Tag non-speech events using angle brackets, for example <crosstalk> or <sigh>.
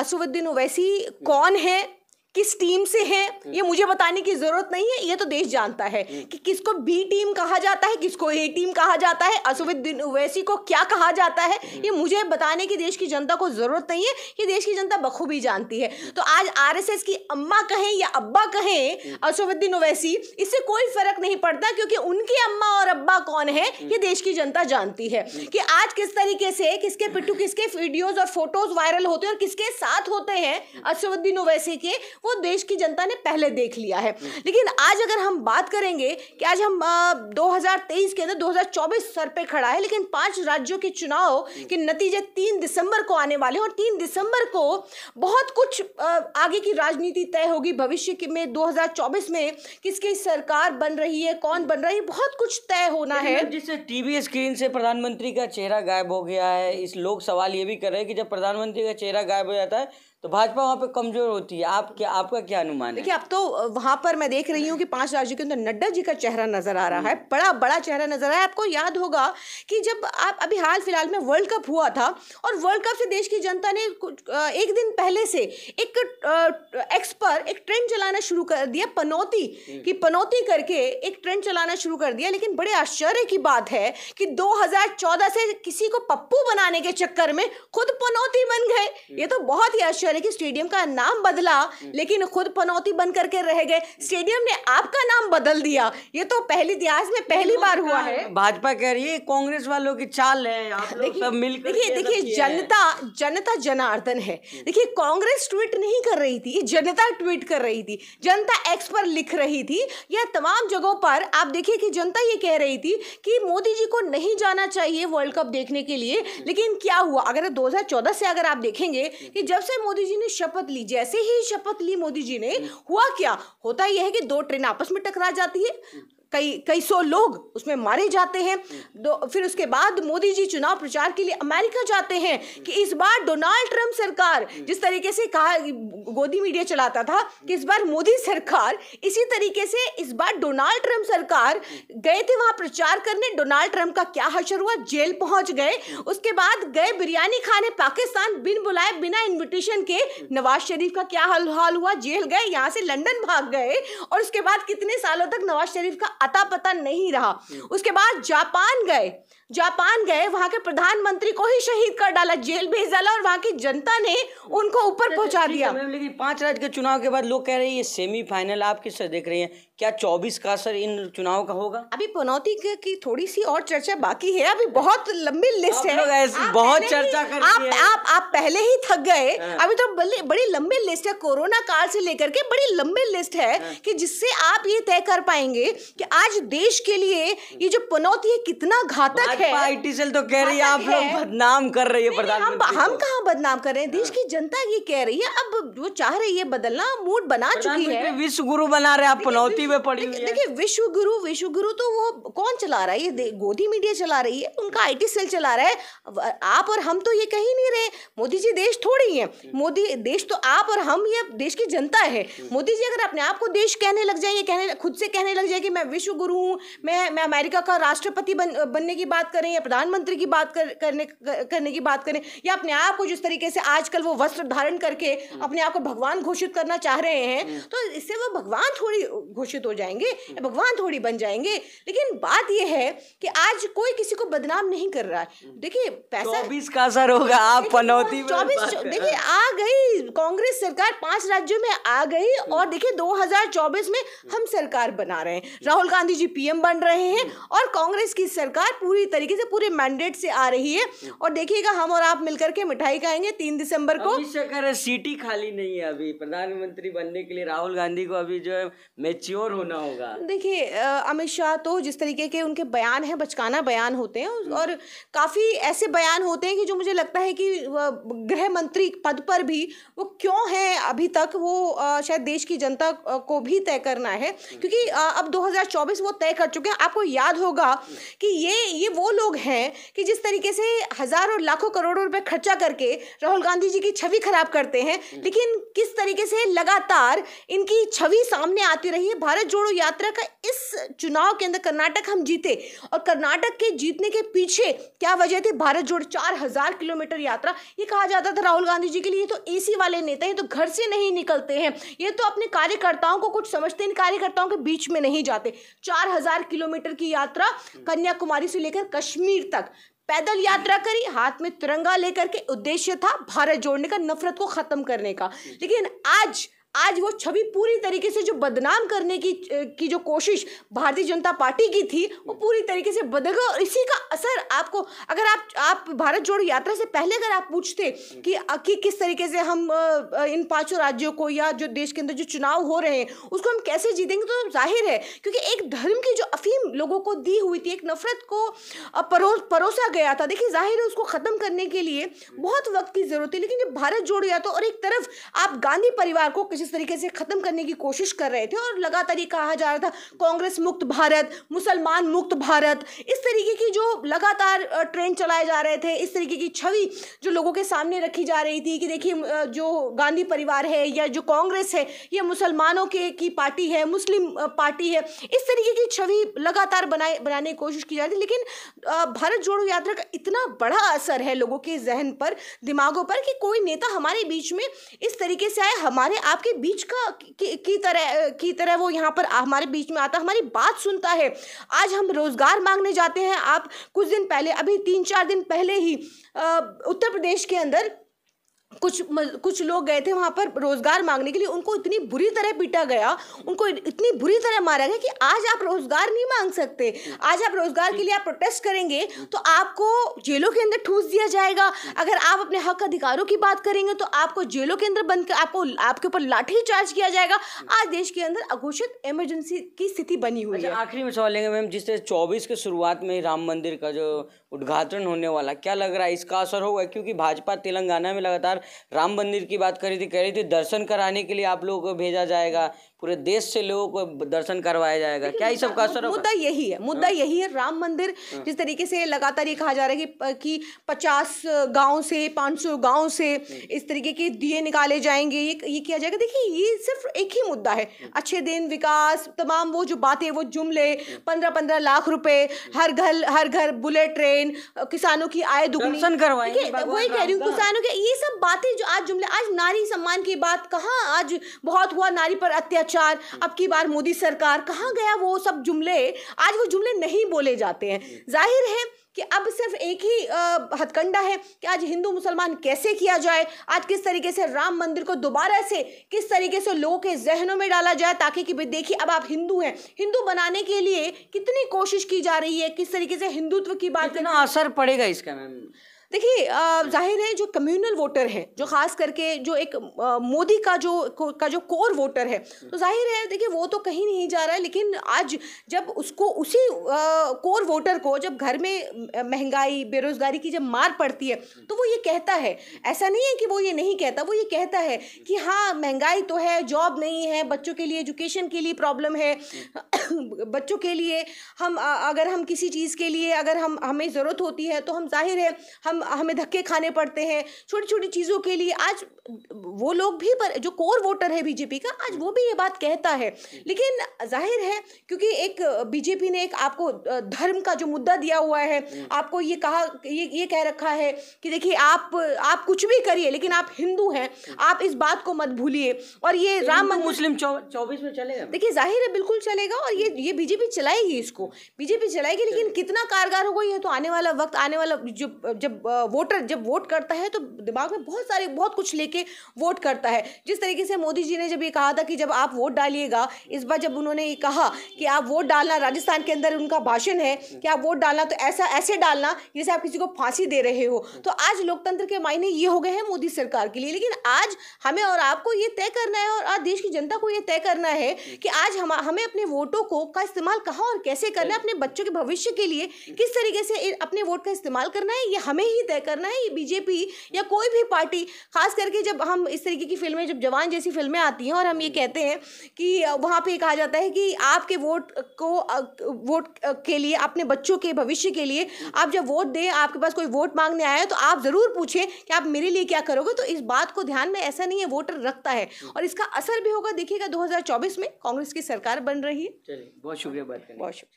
असुद्दीन ओवैसी कौन है किस टीम से हैं हम्म। ये मुझे बताने की जरूरत नहीं है ये तो देश जानता है हम्म। कि किसको बी टीम कहा जाता है किसको ए टीम कहा जाता है असुविद्दीन ओवैसी को क्या कहा जाता है हम्म। ये मुझे बताने की देश की जनता को जरूरत नहीं है ये देश की जनता बखूबी जानती है तो आज आरएसएस की अम्मा कहें या अब्बा कहें असुविद्दीन ओवैसी इससे कोई फर्क नहीं पड़ता क्योंकि उनकी अम्मा और अब्बा कौन है ये देश की जनता जानती है कि आज किस तरीके से किसके पिट्टू किसके वीडियोज और फोटोज वायरल होते हैं और किसके साथ होते हैं असुविद्दीन ओवैसी के वो देश की जनता ने पहले देख लिया है हम्म। लेकिन आज अगर हम बात करेंगे कि आज हम दो के अंदर दो सर पे खड़ा है लेकिन पांच राज्यों के चुनाव हम्म। के नतीजे तीन दिसंबर को आने वाले हैं और तीन दिसंबर को बहुत कुछ आगे की राजनीति तय होगी भविष्य में 2024 में किसकी सरकार बन रही है कौन बन रही है बहुत कुछ तय होना है जिससे टीवी स्क्रीन से प्रधानमंत्री का चेहरा गायब हो गया है इस लोग सवाल ये भी कर रहे हैं कि जब प्रधानमंत्री का चेहरा गायब हो जाता है तो भाजपा वहाँ पे कमजोर होती है आप क्या आपका क्या अनुमान है देखिए अब तो वहाँ पर मैं देख रही हूँ कि पांच राज्यों के अंदर नड्डा जी का चेहरा नजर आ रहा है हम्म। बड़ा बड़ा चेहरा नजर आया आपको याद होगा कि जब आप अभी हाल फिलहाल में वर्ल्ड कप हुआ था और वर्ल्ड कप से देश की जनता ने एक दिन पहले से एक एक्स पर एक ट्रेंड चलाना शुरू कर दिया पनौती हम्म। की पनौती करके एक ट्रेंड चलाना शुरू कर दिया लेकिन बड़े आश्चर्य की बात है कि दो से किसी को पप्पू बनाने के चक्कर में खुद पनौती बन गए हम्म। ये तो बहुत ही आश्चर्य यानी कि स्टेडियम का नाम बदला हम्म। लेकिन खुद पनौती बन करके रह गए स्टेडियम ने आपका नाम बदल दिया ये तो पहली इतिहास में पहली तो बार हुआ है भाजपा कह रही है कांग्रेस वालों की चाल है आप देखिए देखिए जनता जनता जनार्दन है हम्म। देखिए कांग्रेस ट्वीट नहीं कर रही थी जनता ट्वीट कर रही थी जनता एक्स पर लिख रही थी या तमाम जगहों पर आप देखिए कि जनता ये कह रही थी कि मोदी जी को नहीं जाना चाहिए वर्ल्ड कप देखने के लिए हम्म। लेकिन क्या हुआ अगर 2014 से अगर आप देखेंगे कि जब से मोदी मोदी जी ने शपथ ली जैसे ही शपथ ली मोदी जी ने हुआ क्या होता यह है कि दो ट्रेन आपस में टकरा जाती है कई कई सौ लोग उसमें मारे जाते हैं फिर उसके बाद मोदी जी चुनाव प्रचार के लिए अमेरिका जाते हैं कि इस बार डोनाल्ड ट्रंप सरकार जिस तरीके से कहा गोदी मीडिया चलाता था कि इस बार मोदी सरकार इसी तरीके से इस बार डोनाल्ड ट्रंप सरकार गए थे वहाँ प्रचार करने डोनाल्ड ट्रंप का क्या हशर हुआ जेल पहुँच गए उसके बाद गए बिरयानी खाने पाकिस्तान बिन बुलाए बिना इन्विटेशन के नवाज शरीफ का क्या हाल हाल हुआ जेल गए यहाँ से लंदन भाग गए और उसके बाद कितने सालों तक नवाज शरीफ का अता पता नहीं रहा हम्म। उसके बाद जापान गए जापान गए वहाँ के प्रधानमंत्री को ही शहीद कर डाला जेल भेज डाला और वहाँ की जनता ने उनको ऊपर अच्छा, पहुँचा दिया लेकिन पांच राज्य के चुनाव के बाद लोग कह रहे हैं ये सेमीफाइनल आप किस देख रहे हैं क्या चौबीस का असर इन चुनाव का होगा अभी पनौती की थोड़ी सी और चर्चा बाकी है अभी बहुत लंबी लिस्ट है बहुत चर्चा कर आप, आप आप पहले ही थक गए हाँ। अभी तो बड़ी लंबी लिस्ट है कोरोना काल से लेकर के बड़ी लंबी लिस्ट है हाँ। कि जिससे आप ये तय कर पाएंगे कि आज देश के लिए ये जो पनौती है कितना घातक पार्टी सेल तो कह रही है आप लोग बदनाम कर रही है प्रधानमंत्री हम कहाँ बदनाम कर रहे हैं देश हाँ। की जनता ये कह रही है अब वो चाह रही है बदलना मूड बना चुकी है विश्व गुरु बना रहे आप पनौती में पड़ी देखिए विश्व गुरु विश्व गुरु तो वो कौन चला रहा है ये गोदी मीडिया चला रही है उनका आई सेल चला रहा है आप और हम तो ये कहीं नहीं रहे मोदी जी देश थोड़ी है मोदी देश तो आप और हम ये देश की जनता है मोदी जी अगर अपने आप को देश कहने लग जाए कहने खुद से कहने लग जाए कि मैं विश्व गुरु हूँ मैं मैं अमेरिका का राष्ट्रपति बन, बनने की बात करें या प्रधानमंत्री की बात कर, करने करने की बात करें या अपने आप को जिस तरीके से आजकल वो वस्त्र धारण करके हम्म। अपने आप को भगवान घोषित करना चाह रहे हैं हम्म। तो इससे वो भगवान थोड़ी घोषित हो जाएंगे हम्म। या भगवान थोड़ी बन जाएंगे लेकिन बात यह है कि आज कोई किसी को बदनाम नहीं कर रहा है देखिए पैसा चौबीस का असर होगा आप पनौती चौबीस देखिए आ गई कांग्रेस सरकार पांच राज्यों में आ गई और देखिए 2024 में हम सरकार बना रहे हैं राहुल गांधी जी पीएम बन रहे हैं और कांग्रेस की सरकार पूरी तरह तरीके से पूरे मैंडेट से आ रही है और देखिएगा हम और आप मिलकर के मिठाई खाएंगे तीन दिसंबर को अभी सीटी खाली नहीं है अभी प्रधानमंत्री बनने के लिए राहुल गांधी को अभी जो है मेच्योर होना होगा देखिए अमित शाह तो जिस तरीके के उनके बयान है बचकाना बयान होते हैं हम्म। और काफ़ी ऐसे बयान होते हैं कि जो मुझे लगता है कि गृह मंत्री पद पर भी वो क्यों है अभी तक वो शायद देश की जनता को भी तय करना है क्योंकि अब 2024 वो तय कर चुके हैं आपको याद होगा हम्म। कि ये ये वो लोग हैं कि जिस तरीके से हज़ारों लाखों करोड़ों रुपए खर्चा करके राहुल गांधी जी की छवि खराब करते हैं लेकिन किस तरीके से लगातार इनकी छवि सामने आती रही है भारत जोड़ो यात्रा का इस चुनाव के अंदर कर्नाटक हम जीते और कर्नाटक के जीतने के पीछे क्या वजह थी भारत जोड़ चार हज़ार किलोमीटर यात्रा ये कहा जाता था राहुल गांधी जी के लिए तो एसी वाले नेता ये तो घर से नहीं निकलते हैं ये तो अपने कार्यकर्ताओं को कुछ समझते इन कार्यकर्ताओं के बीच में नहीं जाते चार हजार किलोमीटर की यात्रा कन्याकुमारी से लेकर कश्मीर तक पैदल यात्रा करी हाथ में तिरंगा लेकर के उद्देश्य था भारत जोड़ने का नफरत को ख़त्म करने का लेकिन आज आज वो छवि पूरी तरीके से जो बदनाम करने की की जो कोशिश भारतीय जनता पार्टी की थी वो पूरी तरीके से बदल गई और इसी का असर आपको अगर आप आप भारत जोड़ो यात्रा से पहले अगर आप पूछते कि, कि किस तरीके से हम इन पांचों राज्यों को या जो देश के अंदर जो चुनाव हो रहे हैं उसको हम कैसे जीतेंगे तो जाहिर है क्योंकि एक धर्म की जो अफीम लोगों को दी हुई थी एक नफरत को परो परोसा गया था देखिए जाहिर है उसको ख़त्म करने के लिए बहुत वक्त की ज़रूरत थी लेकिन जब भारत जोड़ो यात्रा तो और एक तरफ आप गांधी परिवार को जिस तरीके से ख़त्म करने की कोशिश कर रहे थे और लगातार ये कहा जा रहा था कांग्रेस मुक्त भारत मुसलमान मुक्त भारत इस तरीके की जो लगातार ट्रेंड चलाए जा रहे थे इस तरीके की छवि जो लोगों के सामने रखी जा रही थी कि देखिए जो गांधी परिवार है या जो कांग्रेस है ये मुसलमानों के की पार्टी है मुस्लिम पार्टी है इस तरीके की छवि लगातार बनाए बनाने की कोशिश की जा रही थी लेकिन भारत जोड़ो यात्रा का इतना बड़ा असर है लोगों के जहन पर दिमागों पर कि कोई नेता हमारे बीच में इस तरीके से आए हमारे आपके के बीच का की, की तरह की तरह वो यहाँ पर हमारे बीच में आता हमारी बात सुनता है आज हम रोज़गार मांगने जाते हैं आप कुछ दिन पहले अभी तीन चार दिन पहले ही उत्तर प्रदेश के अंदर कुछ कुछ लोग गए थे वहाँ पर रोज़गार मांगने के लिए उनको इतनी बुरी तरह पीटा गया उनको इतनी बुरी तरह मारा गया कि आज आप रोज़गार नहीं मांग सकते आज आप रोज़गार के लिए आप प्रोटेस्ट करेंगे तो आपको जेलों के अंदर ठूस दिया जाएगा अगर आप अपने हक अधिकारों की बात करेंगे तो आपको जेलों के अंदर बंद कर आपको आपके ऊपर लाठी चार्ज किया जाएगा आज देश के अंदर अघोषित इमरजेंसी की स्थिति बनी हुई अच्छा, है आखिरी में सवाल लेंगे मैम जिस तरह चौबीस के शुरुआत में राम मंदिर का जो उद्घाटन होने वाला क्या लग रहा है इसका असर होगा क्योंकि भाजपा तेलंगाना में लगातार राम मंदिर की बात करी थी कह रही थी दर्शन कराने के लिए आप लोगों को भेजा जाएगा पूरे देश से लोगों को दर्शन करवाया जाएगा क्या सब का असर मुद्दा यही है मुद्दा हाँ। यही है राम मंदिर हाँ। जिस तरीके से लगातार ये कहा जा रहा है कि पचास गाँव से पाँच सौ गाँव से हाँ। इस तरीके के दिए निकाले जाएंगे ये ये किया जाएगा देखिए ये सिर्फ एक ही मुद्दा है अच्छे दिन विकास तमाम वो जो बातें वो जुमले पंद्रह पंद्रह लाख रुपए हर घर हर घर बुलेट ट्रेन किसानों की आय दुगनी वही कह रही हूँ किसानों के ये सब बातें जो आज जुमले आज नारी सम्मान की बात कहाँ आज बहुत हुआ नारी पर अत्याचार भ्रष्टाचार अब की बार मोदी सरकार कहाँ गया वो सब जुमले आज वो जुमले नहीं बोले जाते हैं जाहिर है कि अब सिर्फ एक ही हथकंडा है कि आज हिंदू मुसलमान कैसे किया जाए आज किस तरीके से राम मंदिर को दोबारा से किस तरीके से लोगों के जहनों में डाला जाए ताकि कि भाई देखिए अब आप हिंदू हैं हिंदू बनाने के लिए कितनी कोशिश की जा रही है किस तरीके से हिंदुत्व की बात करना असर पड़ेगा इसका मैम देखिए जाहिर है जो कम्युनल वोटर है जो खास करके जो एक मोदी का जो का जो कोर वोटर है तो जाहिर है देखिए वो तो कहीं नहीं जा रहा है लेकिन आज जब उसको उसी कोर वोटर को जब घर में महंगाई बेरोजगारी की जब मार पड़ती है तो वो ये कहता है ऐसा नहीं है कि वो ये नहीं कहता वो ये कहता है कि हाँ महंगाई तो है जॉब नहीं है बच्चों के लिए एजुकेशन के लिए प्रॉब्लम है <laughs> बच्चों के लिए हम अगर हम किसी चीज़ के लिए अगर हम हमें ज़रूरत होती है तो हम जाहिर है हम हमें धक्के खाने पड़ते हैं छोटी छोटी चीज़ों के लिए आज वो लोग भी पर जो कोर वोटर है बीजेपी का आज वो भी ये बात कहता है लेकिन जाहिर है क्योंकि एक बीजेपी ने एक आपको धर्म का जो मुद्दा दिया हुआ है आपको ये कहा ये ये कह रखा है कि देखिए आप आप कुछ भी करिए लेकिन आप हिंदू हैं आप इस बात को मत भूलिए और ये तो राम मुस्लिम चौबीस में चलेगा देखिए जाहिर है बिल्कुल चलेगा और ये ये बीजेपी चलाएगी इसको बीजेपी चलाएगी लेकिन कितना कारगर होगा ये तो आने वाला वक्त आने वाला जो जब वोटर जब वोट करता है तो दिमाग में बहुत सारे बहुत कुछ लेके वोट करता है जिस तरीके से मोदी जी ने जब ये कहा था कि जब आप वोट डालिएगा इस बार जब उन्होंने ये कहा कि आप वोट डालना राजस्थान के अंदर उनका भाषण है कि आप वोट डालना तो ऐसा ऐसे डालना जैसे आप किसी को फांसी दे रहे हो तो आज लोकतंत्र के मायने ये हो गए हैं मोदी सरकार के लिए लेकिन आज हमें और आपको ये तय करना है और आज देश की जनता को ये तय करना है कि आज हम हमें अपने वोटों वोटों को का इस्तेमाल कहाँ और कैसे करना है अपने बच्चों के भविष्य के लिए किस तरीके से अपने वोट का इस्तेमाल करना है ये हमें ही तय करना है ये बीजेपी या कोई भी पार्टी खास करके जब हम इस तरीके की फिल्में जब जवान जैसी फिल्में आती हैं और हम ये कहते हैं कि वहाँ पर कहा जाता है कि आपके वोट को वोट के लिए अपने बच्चों के भविष्य के लिए आप जब वोट दें आपके पास कोई वोट मांगने आया तो आप ज़रूर पूछें कि आप मेरे लिए क्या करोगे तो इस बात को ध्यान में ऐसा नहीं है वोटर रखता है और इसका असर भी होगा देखिएगा 2024 में कांग्रेस की सरकार बन रही है चलिए बहुत शुक्रिया बात करें बहुत शुक्रिया